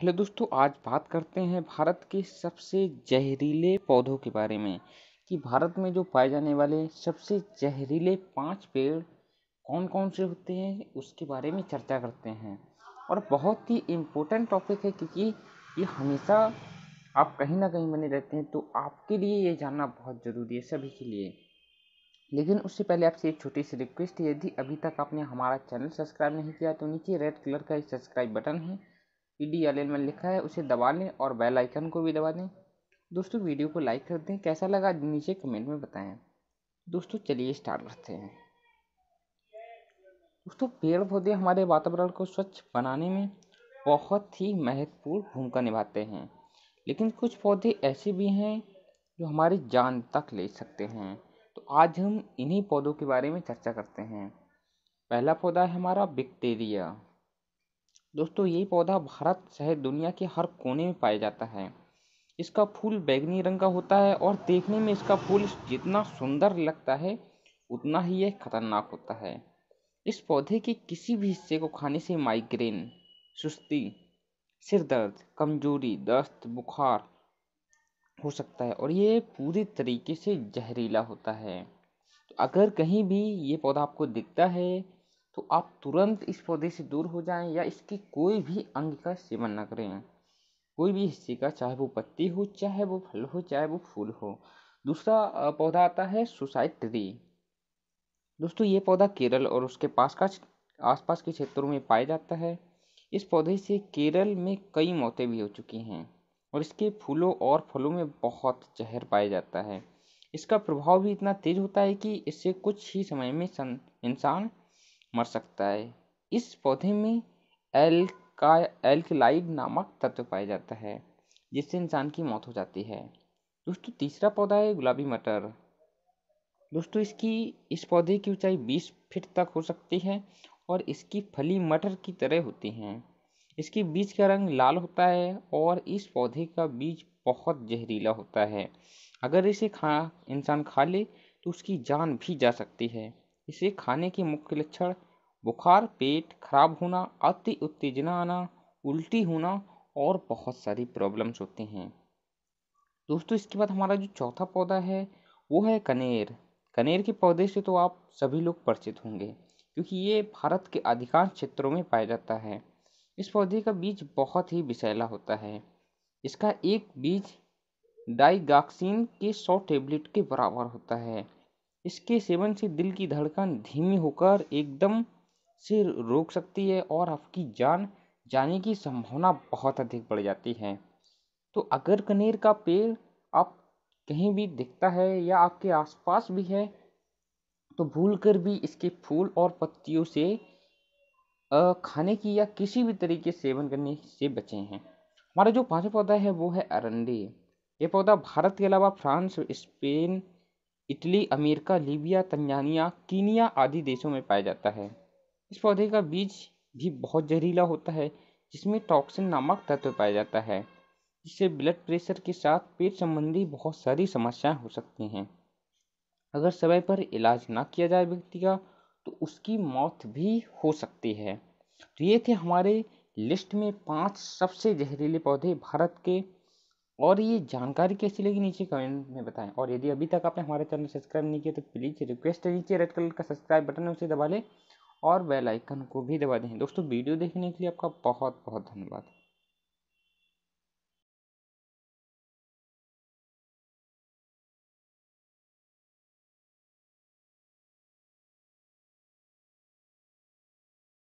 hello दोस्तों आज बात करते हैं भारत के सबसे जहरीले पौधों के बारे में कि भारत में जो पाए जाने वाले सबसे जहरीले पांच पेड़ कौन कौन से होते हैं उसके बारे में चर्चा करते हैं और बहुत ही इम्पोर्टेंट टॉपिक है क्योंकि ये हमेशा आप कहीं ना कहीं बने रहते हैं तो आपके लिए ये जानना बहुत ज़रूरी है सभी के लिए लेकिन उससे पहले आपसे एक छोटी सी रिक्वेस्ट है यदि अभी तक आपने हमारा चैनल सब्सक्राइब नहीं किया तो नीचे रेड कलर का एक सब्सक्राइब बटन है ई डी एल एल में लिखा है उसे दबा लें और बेल आइकन को भी दबा दें दोस्तों वीडियो को लाइक कर दें कैसा लगा नीचे कमेंट में बताएं दोस्तों चलिए स्टार्ट करते हैं दोस्तों पेड़ पौधे हमारे वातावरण को स्वच्छ बनाने में बहुत ही महत्वपूर्ण भूमिका निभाते हैं लेकिन कुछ पौधे ऐसे भी हैं जो हमारी जान तक ले सकते हैं तो आज हम इन्हीं पौधों के बारे में चर्चा करते हैं पहला पौधा है हमारा बैक्टीरिया दोस्तों ये पौधा भारत सहित दुनिया के हर कोने में पाया जाता है इसका फूल बैगनी रंग का होता है और देखने में इसका फूल जितना सुंदर लगता है उतना ही यह खतरनाक होता है इस पौधे के किसी भी हिस्से को खाने से माइग्रेन सुस्ती सिर दर्द कमजोरी दस्त बुखार हो सकता है और ये पूरी तरीके से जहरीला होता है तो अगर कहीं भी ये पौधा आपको दिखता है तो आप तुरंत इस पौधे से दूर हो जाएं या इसके कोई भी अंग का सेवन न करें कोई भी हिस्से का चाहे वो पत्ती हो चाहे वो फल हो चाहे वो फूल हो दूसरा पौधा आता है सुसाइड ट्री दोस्तों ये पौधा केरल और उसके पास का आसपास के क्षेत्रों में पाया जाता है इस पौधे से केरल में कई मौतें भी हो चुकी हैं और इसके फूलों और फलों में बहुत जहर पाया जाता है इसका प्रभाव भी इतना तेज होता है कि इससे कुछ ही समय में इंसान मर सकता है इस पौधे में एल का एल्कलाइड नामक तत्व पाया जाता है जिससे इंसान की मौत हो जाती है दोस्तों तीसरा पौधा है गुलाबी मटर दोस्तों इसकी इस पौधे की ऊंचाई 20 फीट तक हो सकती है और इसकी फली मटर की तरह होती हैं इसके बीज का रंग लाल होता है और इस पौधे का बीज बहुत जहरीला होता है अगर इसे खा इंसान खा ले तो उसकी जान भी जा सकती है इसे खाने के मुख्य लक्षण बुखार पेट खराब होना अति उत्तेजना आना उल्टी होना और बहुत सारी प्रॉब्लम्स होते हैं दोस्तों इसके बाद हमारा जो चौथा पौधा है वो है कनेर कनेर के पौधे से तो आप सभी लोग परिचित होंगे क्योंकि ये भारत के अधिकांश क्षेत्रों में पाया जाता है इस पौधे का बीज बहुत ही विषैला होता है इसका एक बीज डाइगाक्सिन के सौ टेबलेट के बराबर होता है इसके सेवन से दिल की धड़कन धीमी होकर एकदम से रोक सकती है और आपकी जान जाने की संभावना बहुत अधिक बढ़ जाती है तो अगर कनेर का पेड़ आप कहीं भी दिखता है या आपके आसपास भी है तो भूल कर भी इसके फूल और पत्तियों से खाने की या किसी भी तरीके सेवन करने से बचे हैं हमारा जो पाँचवा पौधा है वो है अरंडी ये पौधा भारत के अलावा France Spain Italy America Libya Tanzania Kenya आदि देशों में पाया जाता है इस पौधे का बीज भी बहुत जहरीला होता है जिसमें टॉक्सिन नामक तत्व पाया जाता है जिससे ब्लड प्रेशर के साथ पेट संबंधी बहुत सारी समस्याएं हो सकती हैं अगर समय पर इलाज ना किया जाए व्यक्ति का तो उसकी मौत भी हो सकती है तो ये थे हमारे लिस्ट में पांच सबसे जहरीले पौधे भारत के और ये जानकारी कैसी लगी नीचे कमेंट में बताएं और यदि अभी तक आपने हमारे चैनल सब्सक्राइब नहीं किया तो प्लीज़ रिक्वेस्ट है नीचे रेड कलर का सब्सक्राइब बटन है उसे दबा लें और बेल आइकन को भी दबा दें दोस्तों वीडियो देखने के लिए आपका बहुत बहुत धन्यवाद